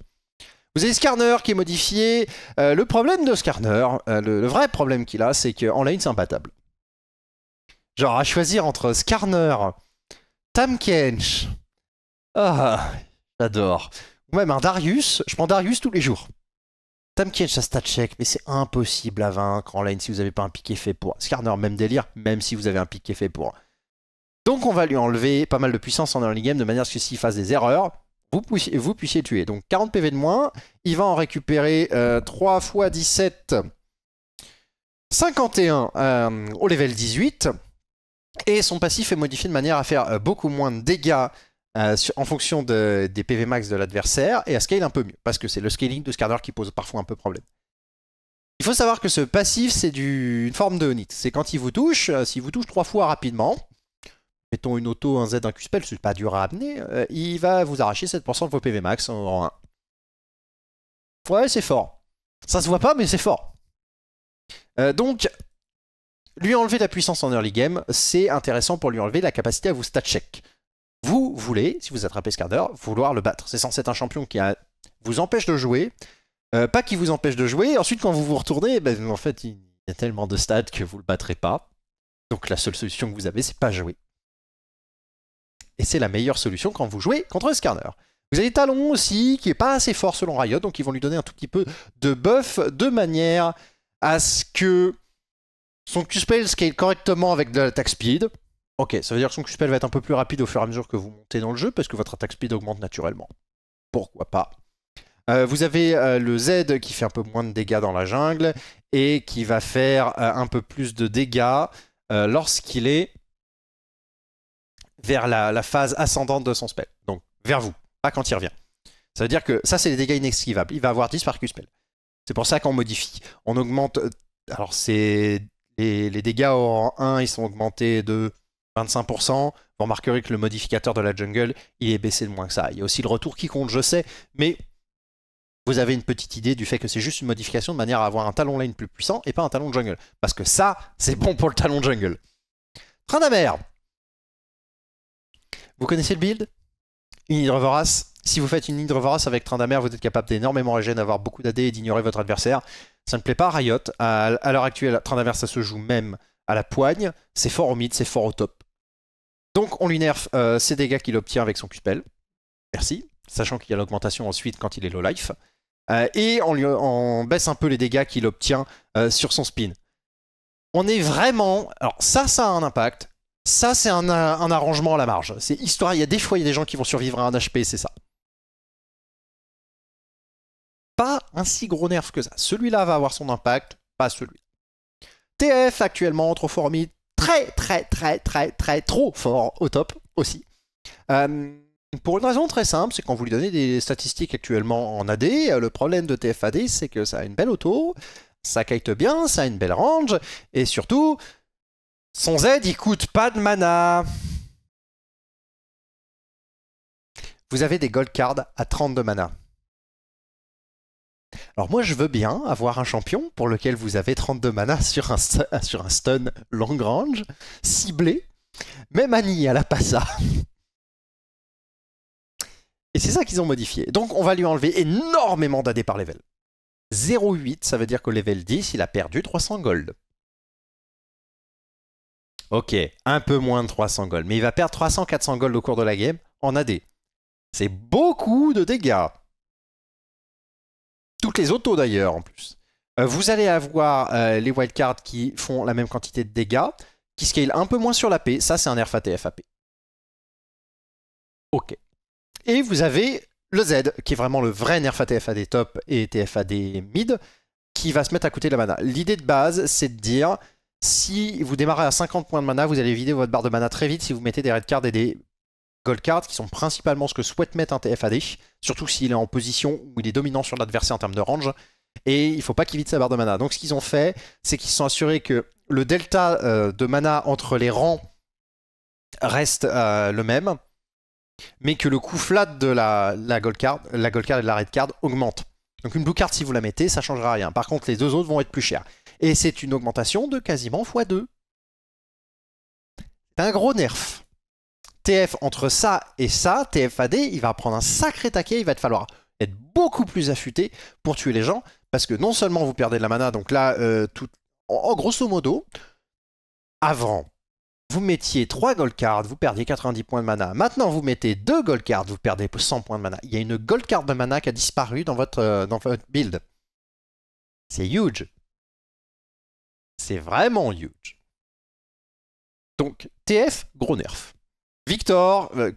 Vous avez Skarner qui est modifié. Euh, le problème de Skarner, euh, le, vrai problème qu'il a, c'est qu'en lane, c'est imbattable. Genre, à choisir entre Skarner, Tam ah, j'adore, ou même un Darius, je prends Darius tous les jours. Tam Kench à stat check, mais c'est impossible à vaincre en lane si vous n'avez pas un piqué fait pour. Skarner, même délire, même si vous avez un piqué fait pour. Donc on va lui enlever pas mal de puissance en early game de manière à ce que s'il fasse des erreurs, vous, puissiez, vous tuer. Donc 40 PV de moins. Il va en récupérer 3 x 17. 51 au level 18. Et son passif est modifié de manière à faire euh, beaucoup moins de dégâts euh, en fonction des PV max de l'adversaire et à scale un peu mieux. Parce que c'est le scaling de Skarner qui pose parfois un peu problème. Il faut savoir que ce passif, c'est une forme de onit. C'est quand il vous touche, euh, s'il vous touche trois fois rapidement, mettons une auto, un Z, un Q-Spell, c'est pas dur à amener, euh, il va vous arracher 7% de vos PV max en 1. Ouais, c'est fort. Ça se voit pas, mais c'est fort. Euh, donc, lui enlever la puissance en early game, c'est intéressant pour lui enlever la capacité à vous stat check. Vous voulez, si vous attrapez Skarder, vouloir le battre. C'est censé être un champion qui vous empêche de jouer, euh, pas qui vous empêche de jouer. Ensuite, quand vous vous retournez, ben, en fait, il y a tellement de stats que vous le battrez pas. Donc la seule solution que vous avez, c'est pas jouer et c'est la meilleure solution quand vous jouez contre un scanner. Vous avez Talon aussi, qui est pas assez fort selon Riot, donc ils vont lui donner un tout petit peu de buff, de manière à ce que son Q-Spell scale correctement avec de l'attaque speed. Ok, ça veut dire que son Q-Spell va être un peu plus rapide au fur et à mesure que vous montez dans le jeu, parce que votre attaque speed augmente naturellement. Pourquoi pas euh, vous avez euh, le Z qui fait un peu moins de dégâts dans la jungle et qui va faire euh, un peu plus de dégâts lorsqu'il est vers la, phase ascendante de son spell. Donc vers vous, pas quand il revient. Ça veut dire que ça, c'est des dégâts inexquivables. Il va avoir 10 par Q-spell. C'est pour ça qu'on modifie. On augmente. Euh, alors, c'est. Les, dégâts en 1, ils sont augmentés de 25%. Vous remarquerez que le modificateur de la jungle, il est baissé de moins que ça. Il y a aussi le retour qui compte, je sais, mais vous avez une petite idée du fait que c'est juste une modification de manière à avoir un talon lane plus puissant et pas un talon jungle. Parce que ça, c'est bon pour le talon jungle. Train de vous connaissez le build Une Vorace. Si vous faites une Vorace avec Train d'Amer, vous êtes capable d'énormément régénérer, d'avoir beaucoup d'AD et d'ignorer votre adversaire. Ça ne plaît pas à Riot. À, l'heure actuelle, Train d'Amer, ça se joue même à la poigne. C'est fort au mid, c'est fort au top. Donc on lui nerf ses euh, dégâts qu'il obtient avec son cupel. Merci. Sachant qu'il y a l'augmentation ensuite quand il est low life. Euh, et on, baisse un peu les dégâts qu'il obtient euh, sur son spin. On est vraiment... Alors ça, ça a un impact. Ça, c'est un, arrangement à la marge. C'est histoire. Il y a des fois, il y a des gens qui vont survivre à un HP, c'est ça. Pas un si gros nerf que ça. Celui-là va avoir son impact, pas celui-là. TF actuellement, trop fort mid, très très très très très trop fort au top aussi. Euh, pour une raison très simple, c'est quand vous lui donnez des statistiques actuellement en AD, euh, le problème de TF AD, c'est que ça a une belle auto, ça kite bien, ça a une belle range, et surtout, son Z, il coûte pas de mana. Vous avez des gold cards à 32 mana. Alors moi, je veux bien avoir un champion pour lequel vous avez 32 mana sur un, sur un stun long range, ciblé, même Annie, elle la pas Et c'est ça qu'ils ont modifié. Donc on va lui enlever énormément d'AD par level. 0,8, ça veut dire qu'au level 10, il a perdu 300 gold. Ok, un peu moins de 300 gold. Mais il va perdre 300-400 gold au cours de la game en AD. C'est beaucoup de dégâts. Toutes les autos d'ailleurs en plus. Euh, vous allez avoir euh, les wildcards qui font la même quantité de dégâts, qui scale un peu moins sur la P. Ça, c'est un à TFAP. Ok. Et vous avez le Z, qui est vraiment le vrai nerf à TFAD top et TFAD mid, qui va se mettre à côté de la mana. L'idée de base, c'est de dire si vous démarrez à 50 points de mana, vous allez vider votre barre de mana très vite si vous mettez des red cards et des gold cards, qui sont principalement ce que souhaite mettre un TFAD, surtout s'il est en position où il est dominant sur l'adversaire en termes de range, et il ne faut pas qu'il vide sa barre de mana. Donc ce qu'ils ont fait, c'est qu'ils se sont assurés que le delta euh, de mana entre les rangs reste euh, le même, mais que le coût flat de la, gold card, la gold card et de la red card augmente. Donc une blue card, si vous la mettez, ça ne changera rien. Par contre, les deux autres vont être plus chers. Et c'est une augmentation de quasiment x2. C'est un gros nerf. TF entre ça et ça, TFAD, il va prendre un sacré taquet, il va te falloir être beaucoup plus affûté pour tuer les gens, parce que non seulement vous perdez de la mana, donc là, euh, tout... en, grosso modo, avant, vous mettiez 3 gold cards, vous perdiez 90 points de mana. Maintenant, vous mettez 2 gold cards, vous perdez 100 points de mana. Il y a une gold card de mana qui a disparu dans votre, euh, dans votre build. C'est huge. C'est vraiment huge. Donc, TF, gros nerf. Victor, euh,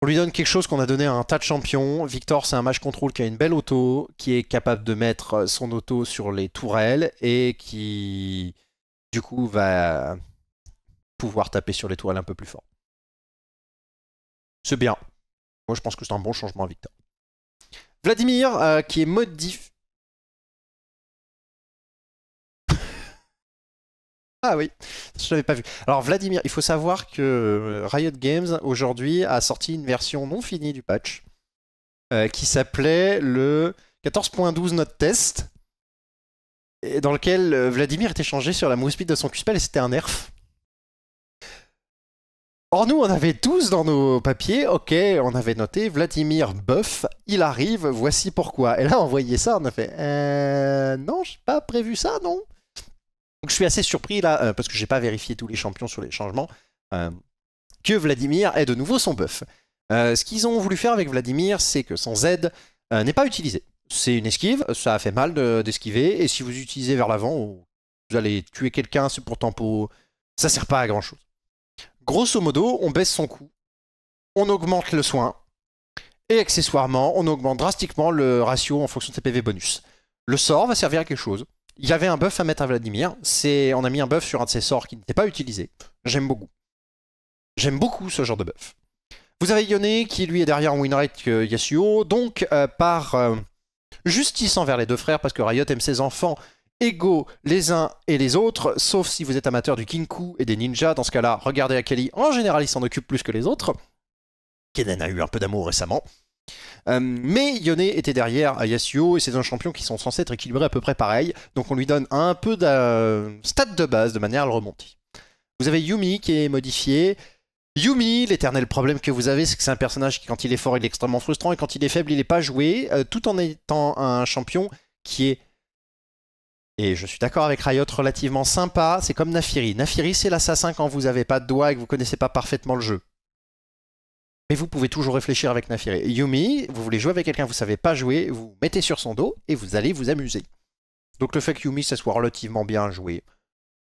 on lui donne quelque chose qu'on a donné à un tas de champions. Victor, c'est un match contrôle qui a une belle auto, qui est capable de mettre euh, son auto sur les tourelles et qui, du coup, va pouvoir taper sur les tourelles un peu plus fort. C'est bien. Moi, je pense que c'est un bon changement à Victor. Vladimir, euh, qui est modif Ah oui, je l'avais pas vu. Alors Vladimir, il faut savoir que euh, Riot Games aujourd'hui a sorti une version non finie du patch euh, qui s'appelait le 14.12 Note Test, et dans lequel euh, Vladimir était changé sur la mousse de son Cuspel et c'était un nerf. Or nous, on avait tous dans nos papiers, ok, on avait noté Vladimir Buff, il arrive, voici pourquoi. Et là, on voyait ça, on a fait, euh, non, j'ai pas prévu ça, non. Donc je suis assez surpris là, euh, parce que j'ai pas vérifié tous les champions sur les changements, euh, que Vladimir ait de nouveau son buff. Euh, ce qu'ils ont voulu faire avec Vladimir, c'est que son Z n'est pas utilisé. C'est une esquive, ça a fait mal d'esquiver, et si vous utilisez vers l'avant, vous allez tuer quelqu'un, c'est pour tempo, ça sert pas à grand chose. Grosso modo, on baisse son coût, on augmente le soin, et accessoirement, on augmente drastiquement le ratio en fonction de ses PV bonus. Le sort va servir à quelque chose. Il y avait un buff à mettre à Vladimir. C'est, on a mis un buff sur un de ses sorts qui n'était pas utilisé. J'aime beaucoup. J'aime beaucoup ce genre de buff. Vous avez Yone qui lui est derrière en winrate euh, Yasuo, donc euh, par euh, justice envers les deux frères, parce que Riot aime ses enfants égaux les uns et les autres, sauf si vous êtes amateur du Kinku et des ninjas, dans ce cas-là, regardez Akali, en général il s'en occupe plus que les autres. Kenan a eu un peu d'amour récemment. Euh, mais Yone était derrière Yasuo et c'est un champion qui sont censés être équilibrés à peu près pareil, donc on lui donne un peu de stade de base de manière à le remonter. Vous avez Yumi qui est modifié. Yumi, l'éternel problème que vous avez, c'est que c'est un personnage qui quand il est fort il est extrêmement frustrant et quand il est faible il n'est pas joué, euh, tout en étant un champion qui est et je suis d'accord avec Riot, relativement sympa, c'est comme Nafiri. Nafiri, c'est l'assassin quand vous n'avez pas de doigts et que vous connaissez pas parfaitement le jeu. Mais vous pouvez toujours réfléchir avec Nafiri. Yumi, vous voulez jouer avec quelqu'un, vous savez pas jouer, vous, mettez sur son dos et vous allez vous amuser. Donc le fait que Yumi, ça soit relativement bien joué,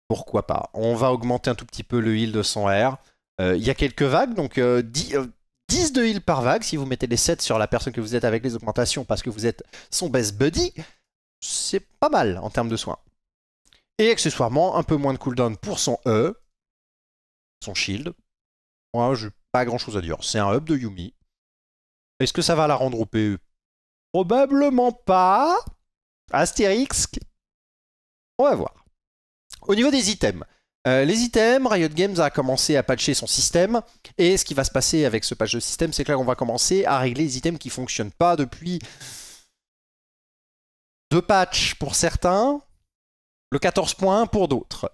pourquoi pas. On va augmenter un tout petit peu le heal de son R. Euh, il y a quelques vagues, donc 10, euh, 10, euh, de heal par vague. Si vous mettez les 7 sur la personne que vous êtes avec les augmentations parce que vous êtes son best buddy, c'est pas mal en termes de soins. Et accessoirement, un peu moins de cooldown pour son E, son shield. Moi, je pas grand chose à dire. C'est un hub de Yumi. Est-ce que ça va la rendre au PE Probablement pas. Astérix. On va voir. Au niveau des items. Euh, les items, Riot Games a commencé à patcher son système. Et ce qui va se passer avec ce patch de système, c'est que là, on va commencer à régler les items qui fonctionnent pas depuis deux patchs pour certains, le 14.1 pour d'autres.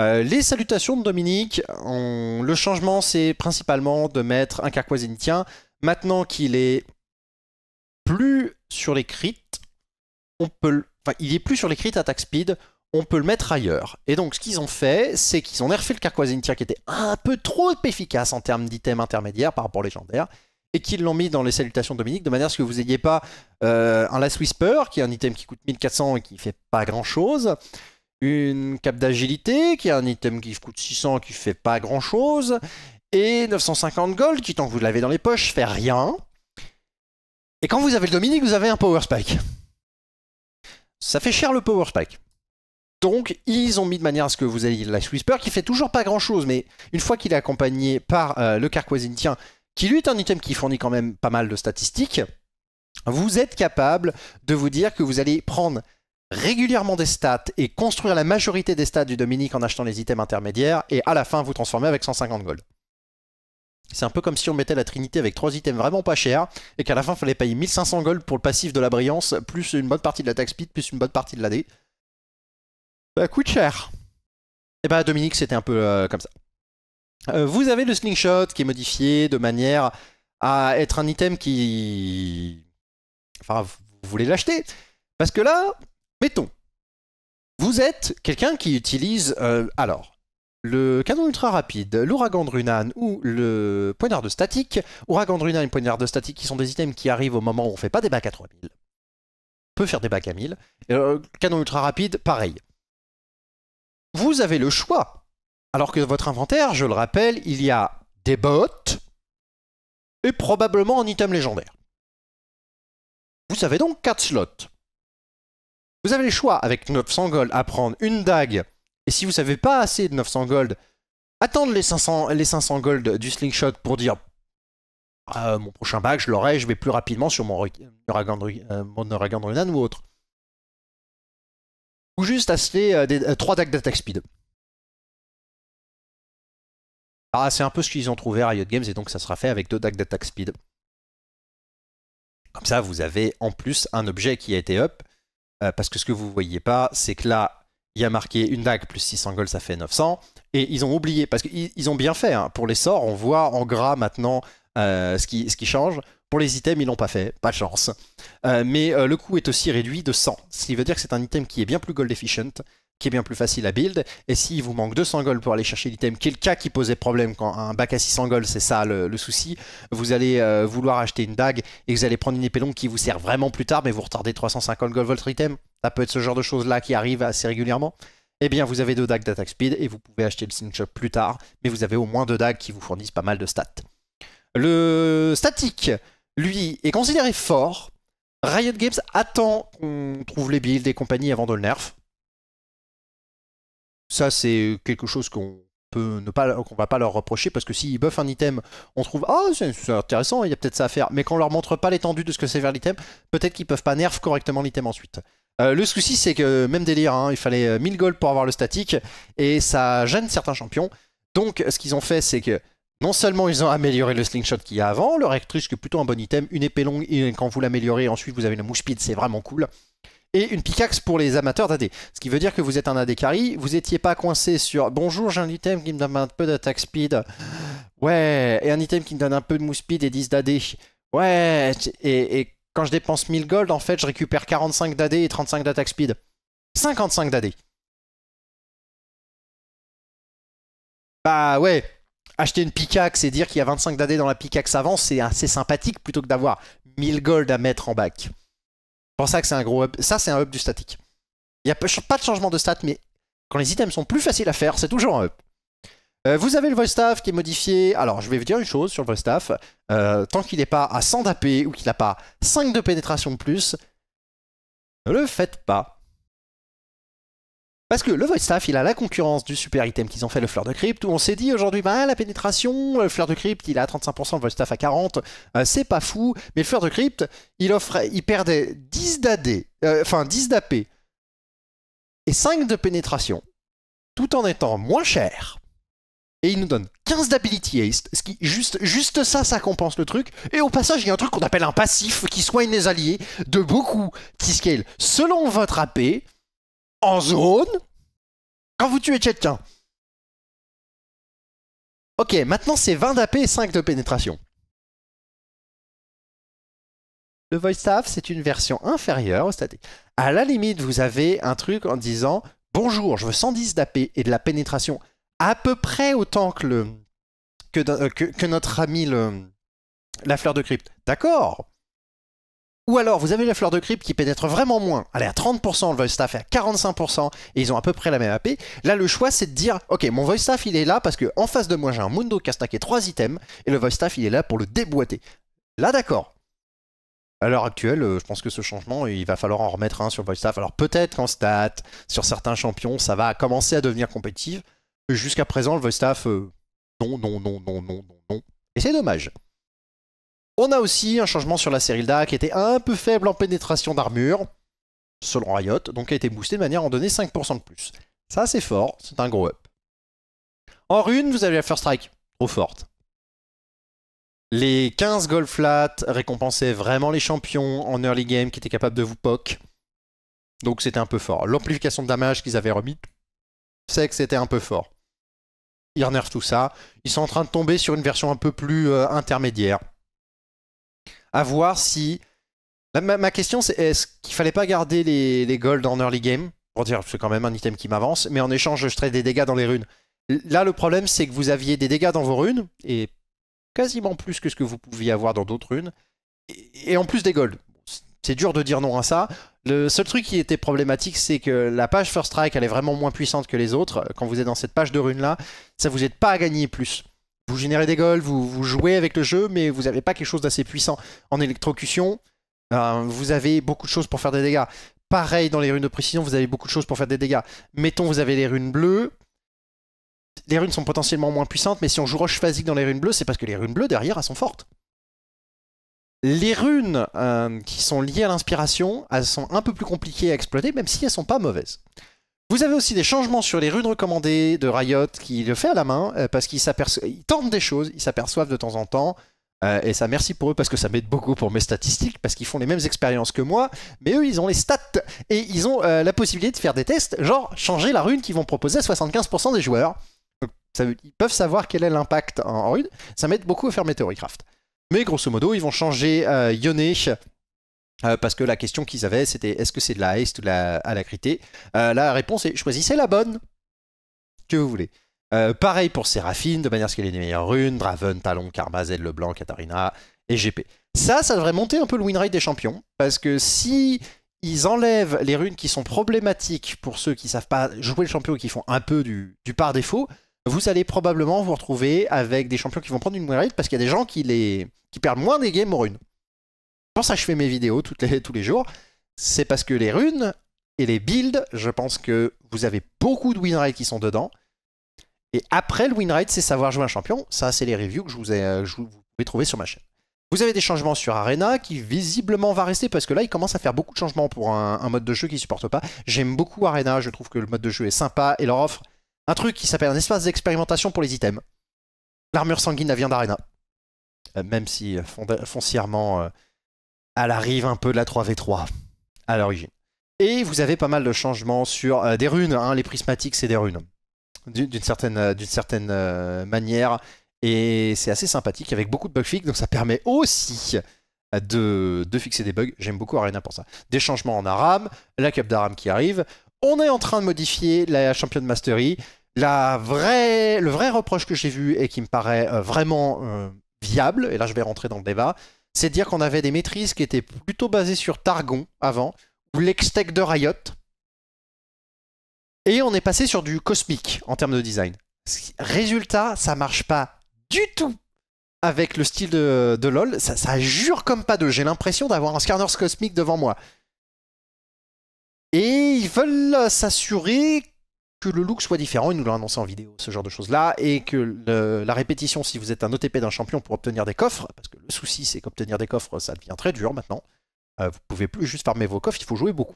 Euh, les salutations de Dominique, le changement c'est principalement de mettre un tien. Maintenant qu'il est plus sur les crits, on peut enfin, il est plus sur les attack speed, on peut le mettre ailleurs. Et donc ce qu'ils ont fait, c'est qu'ils ont nerfé le tien qui était un peu trop efficace en termes d'items intermédiaires par rapport légendaire, et qu'ils l'ont mis dans les salutations de Dominique de manière à ce que vous n'ayez pas euh, un Last Whisper, qui est un item qui coûte 1400 et qui ne fait pas grand chose, une cape d'agilité, qui est un item qui coûte 600, qui fait pas grand chose, et 950 gold, qui tant que vous l'avez dans les poches, fait rien. Et quand vous avez le Dominique, vous avez un Power Spike. Ça fait cher le Power Spike. Donc, ils ont mis de manière à ce que vous ayez Lice Whisper, qui fait toujours pas grand chose, mais une fois qu'il est accompagné par euh, le le tiens, qui lui est un item qui fournit quand même pas mal de statistiques, vous êtes capable de vous dire que vous allez prendre régulièrement des stats et construire la majorité des stats du Dominique en achetant les items intermédiaires et à la fin vous transformer avec 150 gold. C'est un peu comme si on mettait la Trinité avec 3 items vraiment pas chers et qu'à la fin fallait payer 1500 gold pour le passif de la brillance, plus une bonne partie de l'attaque speed, plus une bonne partie de l'AD. Bah coûte cher. Et eh bah Dominique c'était un peu euh, comme ça. Euh, vous avez le slingshot qui est modifié de manière à être un item qui... Enfin, vous voulez l'acheter. Parce que là, Mettons, vous êtes quelqu'un qui utilise, euh, alors, le canon ultra rapide, l'ouragan de Runan ou le poignard de statique. Ouragan de Runan et poignard de statique qui sont des items qui arrivent au moment où on ne fait pas des bacs à 3000. On peut faire des bacs à 1000. Et euh, canon ultra rapide, pareil. Vous avez le choix. Alors que votre inventaire, je le rappelle, il y a des bottes et probablement un item légendaire. Vous avez donc 4 slots. Vous avez le choix avec 900 gold à prendre une dague. Et si vous savez pas assez de 900 gold, attendre les 500, les 500 gold du slingshot pour dire ah, mon prochain bac, je l'aurai, je vais plus rapidement sur mon, Uragan, euh, ou autre. Ou juste acheter 3 euh, euh, dagues d'attaque speed. Ah, c'est un peu ce qu'ils ont trouvé à Riot Games et donc ça sera fait avec 2 dagues d'attaque speed. Comme ça, vous avez en plus un objet qui a été up euh, parce que ce que vous voyez pas, c'est que là, il y a marqué une dague plus 600 gold, ça fait 900. Et ils ont oublié, parce qu'ils ont bien fait. Hein. Pour les sorts, on voit en gras maintenant euh, ce, qui, change. Pour les items, ils l'ont pas fait, pas de chance. Euh, mais le coût est aussi réduit de 100, ce qui veut dire que c'est un item qui est bien plus gold efficient qui est bien plus facile à build. Et s'il vous manque 200 gold pour aller chercher l'item, qui est le cas qui posait problème quand un bac à 600 gold, c'est ça le, souci, vous allez euh, vouloir acheter une dague et vous allez prendre une épée longue qui vous sert vraiment plus tard, mais vous retardez 350 gold votre item. Ça peut être ce genre de choses-là qui arrive assez régulièrement. Eh bien, vous avez deux dagues d'attaque speed et vous pouvez acheter le Sinchop plus tard, mais vous avez au moins deux dagues qui vous fournissent pas mal de stats. Le statique, lui, est considéré fort. Riot Games attend qu'on trouve les builds et compagnie avant de le nerf ça, c'est quelque chose qu'on peut ne pas, qu'on va pas leur reprocher parce que s'ils buffent un item, on trouve ah c'est intéressant, il y a peut-être ça à faire, mais quand on leur montre pas l'étendue de ce que c'est vers l'item, peut-être qu'ils peuvent pas nerf correctement l'item ensuite. Euh, le souci c'est que même délire, hein, il fallait 1000 euh, gold pour avoir le statique et ça gêne certains champions. Donc ce qu'ils ont fait c'est que non seulement ils ont amélioré le slingshot qu'il y a avant, le rectrice qui est plutôt un bon item, une épée longue et quand vous l'améliorez ensuite vous avez la mouche speed, c'est vraiment cool et une pickaxe pour les amateurs d'AD. Ce qui veut dire que vous êtes un AD carry, vous n'étiez pas coincé sur bonjour, j'ai un item qui me donne un peu d'attaque speed, ouais, et un item qui me donne un peu de mousse speed et 10 d'AD, ouais, et, quand je dépense 1000 gold, en fait, je récupère 45 d'AD et 35 d'attaque speed. 55 d'AD. Bah ouais, acheter une pickaxe et dire qu'il y a 25 d'AD dans la pickaxe avant, c'est assez sympathique plutôt que d'avoir 1000 gold à mettre en bac pour ça que c'est un gros up. Ça, c'est un up du statique. Il n'y a pas de changement de stat, mais quand les items sont plus faciles à faire, c'est toujours un up. Euh, vous avez le voice staff qui est modifié. Alors, je vais vous dire une chose sur le voice staff. Euh, tant qu'il n'est pas à 100 d'AP ou qu'il n'a pas 5 de pénétration de plus, ne le faites pas. Parce que le void staff, il a la concurrence du super item qu'ils ont fait, le fleur de Crypt où on s'est dit aujourd'hui, bah, la pénétration, le fleur de Crypt il a 35%, le void staff à 40%, euh, c'est pas fou. Mais le fleur de Crypt il, offrait, il perdait 10 d'AD, euh, enfin d'AP et 5 de pénétration, tout en étant moins cher. Et il nous donne 15 d'ability haste, ce qui, juste, juste ça, ça compense le truc. Et au passage, il y a un truc qu'on appelle un passif qui soigne les alliés de beaucoup qui scale selon votre AP en zone quand vous tuez quelqu'un. Ok, maintenant c'est 20 d'AP et 5 de pénétration. Le voice staff, c'est une version inférieure au statique. À la limite, vous avez un truc en disant Bonjour, je veux 110 d'AP et de la pénétration à peu près autant que, le, euh, notre ami le, la fleur de crypte. D'accord ou alors, vous avez la fleur de crypte qui pénètre vraiment moins. Elle est à 30%, le voice staff est à 45%, et ils ont à peu près la même AP. Là, le choix, c'est de dire, ok, mon voice staff, il est là parce qu'en face de moi, j'ai un Mundo qui a stacké 3 items, et le voice staff, il est là pour le déboîter. Là, d'accord. À l'heure actuelle, euh, je pense que ce changement, il va falloir en remettre un sur le staff. Alors peut-être qu'en stat, sur certains champions, ça va commencer à devenir compétitif. Jusqu'à présent, le voice staff, euh, non, non, non, non, non, non, non. Et c'est dommage. On a aussi un changement sur la Serilda qui était un peu faible en pénétration d'armure, selon Riot, donc qui a été boosté de manière à en donner 5% de plus. Ça c'est fort, c'est un gros up. En rune, vous avez la First Strike, trop forte. Les 15 gold flat récompensaient vraiment les champions en early game qui étaient capables de vous poke. Donc c'était un peu fort. L'amplification de damage qu'ils avaient remis, c'est que c'était un peu fort. Ils renervent tout ça. Ils sont en train de tomber sur une version un peu plus euh, intermédiaire à voir si. ma, question, c'est est-ce qu'il fallait pas garder les, les golds en early game Pour dire, c'est quand même un item qui m'avance, mais en échange, je traite des dégâts dans les runes. Là, le problème, c'est que vous aviez des dégâts dans vos runes, et quasiment plus que ce que vous pouviez avoir dans d'autres runes, et, en plus des golds. C'est dur de dire non à ça. Le seul truc qui était problématique, c'est que la page First Strike, elle est vraiment moins puissante que les autres. Quand vous êtes dans cette page de runes là, ça vous aide pas à gagner plus vous générez des golfs, vous, vous jouez avec le jeu, mais vous n'avez pas quelque chose d'assez puissant. En électrocution, euh, vous avez beaucoup de choses pour faire des dégâts. Pareil, dans les runes de précision, vous avez beaucoup de choses pour faire des dégâts. Mettons, vous avez les runes bleues. Les runes sont potentiellement moins puissantes, mais si on joue roche phasique dans les runes bleues, c'est parce que les runes bleues, derrière, elles sont fortes. Les runes euh, qui sont liées à l'inspiration, elles sont un peu plus compliquées à exploiter, même si elles sont pas mauvaises. Vous avez aussi des changements sur les runes recommandées de Riot qui le fait à la main euh, parce qu'ils tentent des choses, ils s'aperçoivent de temps en temps. Euh, et ça, merci pour eux parce que ça m'aide beaucoup pour mes statistiques parce qu'ils font les mêmes expériences que moi, mais eux ils ont les stats et ils ont euh, la possibilité de faire des tests, genre changer la rune qu'ils vont proposer à 75% des joueurs. ils peuvent savoir quel est l'impact en, rune. Ça m'aide beaucoup à faire mes Theorycraft. Mais grosso modo, ils vont changer Yone euh, parce que la question qu'ils avaient, c'était est-ce que c'est de la haste ou de la alacrité euh, La réponse est choisissez la bonne que vous voulez. Euh, pareil pour Séraphine, de manière à ce qu'elle ait les meilleures runes Draven, Talon, Karma, le Leblanc, Katarina et GP. Ça, ça devrait monter un peu le win rate des champions, parce que si ils enlèvent les runes qui sont problématiques pour ceux qui ne savent pas jouer le champion et qui font un peu du, par défaut, vous allez probablement vous retrouver avec des champions qui vont prendre une win rate parce qu'il y a des gens qui, les, qui perdent moins des games aux runes. Pour ça, je fais mes vidéos toutes tous les jours. C'est parce que les runes et les builds, je pense que vous avez beaucoup de winrate qui sont dedans. Et après, le winrate c'est savoir jouer un champion. Ça, c'est les reviews que je vous, ai, euh, je vous pouvez trouver sur ma chaîne. Vous avez des changements sur Arena qui visiblement va rester parce que là, ils commencent à faire beaucoup de changements pour un, mode de jeu qui ne supporte pas. J'aime beaucoup Arena, je trouve que le mode de jeu est sympa et leur offre un truc qui s'appelle un espace d'expérimentation pour les items. L'armure sanguine, vient d'Arena. Euh, même si euh, foncièrement la arrive un peu de la 3v3 à l'origine. Et vous avez pas mal de changements sur euh, des runes, hein. les prismatiques c'est des runes, d'une certaine, euh, d'une certaine euh, manière, et c'est assez sympathique avec beaucoup de bug fix, donc ça permet aussi de, fixer des bugs, j'aime beaucoup Arena pour ça. Des changements en Aram, la Cup d'Aram qui arrive, on est en train de modifier la Championne Mastery, la vraie, le vrai reproche que j'ai vu et qui me paraît vraiment viable, et là je vais rentrer dans le débat, c'est dire qu'on avait des maîtrises qui étaient plutôt basées sur Targon avant, ou l'extec de Riot. Et on est passé sur du cosmique en termes de design. Résultat, ça marche pas du tout avec le style de, LoL. Ça, ça, jure comme pas de... J'ai l'impression d'avoir un Scarners cosmique devant moi. Et ils veulent s'assurer que le look soit différent, ils nous l'ont annoncé en vidéo, ce genre de choses-là, et que la répétition, si vous êtes un OTP d'un champion pour obtenir des coffres, parce que le souci c'est qu'obtenir des coffres, ça devient très dur maintenant, euh, vous pouvez plus juste farmer vos coffres, il faut jouer beaucoup.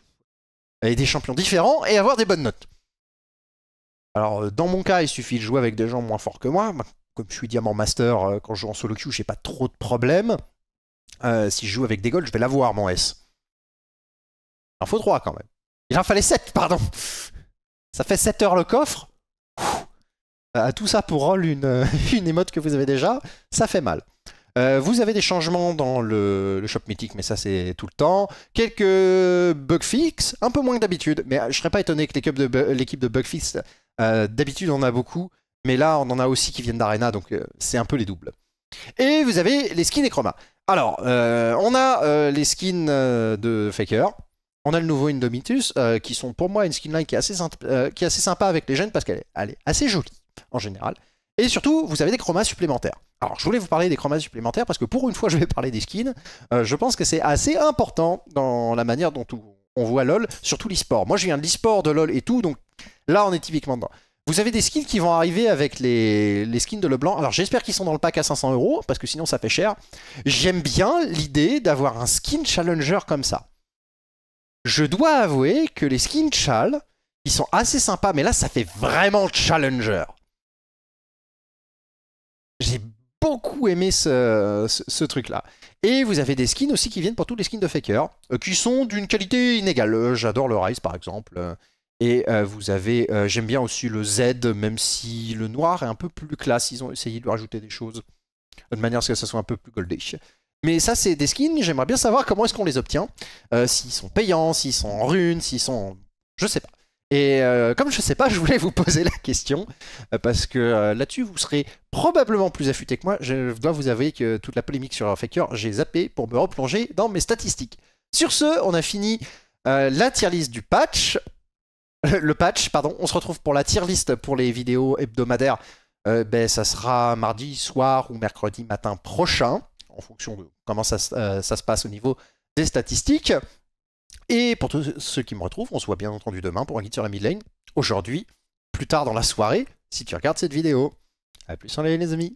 Et des champions différents et avoir des bonnes notes. Alors, euh, dans mon cas, il suffit de jouer avec des gens moins forts que moi. Comme je suis Diamant Master, euh, quand je joue en solo queue, j'ai pas trop de problèmes. Euh, si je joue avec des golds, je vais l'avoir, mon S. Il en faut 3 quand même. Il en fallait 7, pardon ça fait 7 heures le coffre. À euh, tout ça pour roll une, émote que vous avez déjà, ça fait mal. Euh, vous avez des changements dans le, shop mythique, mais ça c'est tout le temps. Quelques bug fixes, un peu moins que d'habitude, mais euh, je serais pas étonné que l'équipe de, l'équipe bug fixes, d'habitude on en a beaucoup, mais là on en a aussi qui viennent d'Arena, donc c'est un peu les doubles. Et vous avez les skins et chroma. Alors, on a les skins de Faker, on a le nouveau Indomitus, euh, qui sont pour moi une skinline qui est, assez sympa, euh, qui est assez sympa avec les jeunes parce qu'elle est, assez jolie en général. Et surtout, vous avez des chromas supplémentaires. Alors, je voulais vous parler des chromas supplémentaires parce que pour une fois, je vais parler des skins. Euh, je pense que c'est assez important dans la manière dont on voit LoL, surtout l'e-sport. Moi, je viens de l'e-sport, de LoL et tout, donc là, on est typiquement dedans. Vous avez des skins qui vont arriver avec les, les skins de Leblanc. Alors j'espère qu'ils sont dans le pack à 500 euros parce que sinon ça fait cher. J'aime bien l'idée d'avoir un skin challenger comme ça je dois avouer que les skins Chal, ils sont assez sympas, mais là, ça fait vraiment challenger. J'ai beaucoup aimé ce, truc-là. Et vous avez des skins aussi qui viennent pour tous les skins de Faker, euh, qui sont d'une qualité inégale. Euh, j'adore le Rise, par exemple. Et euh, vous avez, j'aime bien aussi le Z, même si le noir est un peu plus classe. Ils ont essayé de rajouter des choses de manière à ce que ça soit un peu plus goldish. Mais ça, c'est des skins. J'aimerais bien savoir comment est-ce qu'on les obtient. Euh, s'ils sont payants, s'ils sont en runes, s'ils sont Je sais pas. Et euh, comme je sais pas, je voulais vous poser la question, euh, parce que là-dessus, vous serez probablement plus affûté que moi. Je dois vous avouer que toute la polémique sur Faker, j'ai zappé pour me replonger dans mes statistiques. Sur ce, on a fini la tier list du patch. Le patch, pardon. On se retrouve pour la tier list pour les vidéos hebdomadaires. ben, ça sera mardi soir ou mercredi matin prochain, en fonction de comment euh, ça, se passe au niveau des statistiques. Et pour tous ceux qui me retrouvent, on se voit bien entendu demain pour un guide sur la midlane. Aujourd'hui, plus tard dans la soirée, si tu regardes cette vidéo. A plus en les amis